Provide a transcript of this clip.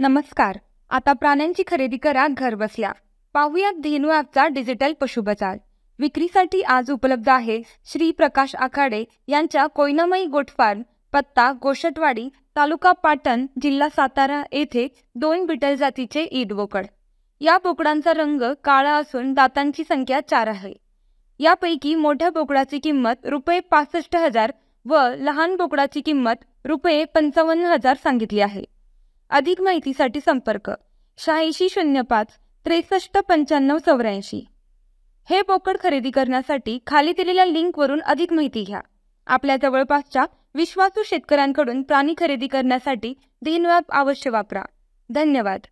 नमस्कार आता प्राण्यांची खरेदी करा घरबसल्या पाहुयात धेनू ॲपचा डिजिटल पशु बाजार विक्रीसाठी आज उपलब्ध आहे श्री प्रकाश आखाडे यांच्या कोयनामई गोठफार्म पत्ता गोशटवाडी तालुका पाटण जिल्हा सातारा येथे दोन बिटल जातीचे ईद बोकड या बोकडांचा रंग काळा असून दातांची संख्या चार आहे यापैकी मोठ्या बोकडाची किंमत रुपये पासष्ट हजार व लहान बोकडाची किंमत रुपये पंचावन्न हजार सांगितली आहे अधिक माहितीसाठी संपर्क शहाऐंशी शून्य पाच त्रेसष्ट पंच्याण्णव चौऱ्याऐंशी हे पोकड खरेदी करण्यासाठी खाली दिलेल्या लिंकवरून अधिक माहिती घ्या आपल्या जवळपासच्या विश्वासू शेतकऱ्यांकडून प्राणी खरेदी करण्यासाठी दिनव्याप अवश्य वापरा धन्यवाद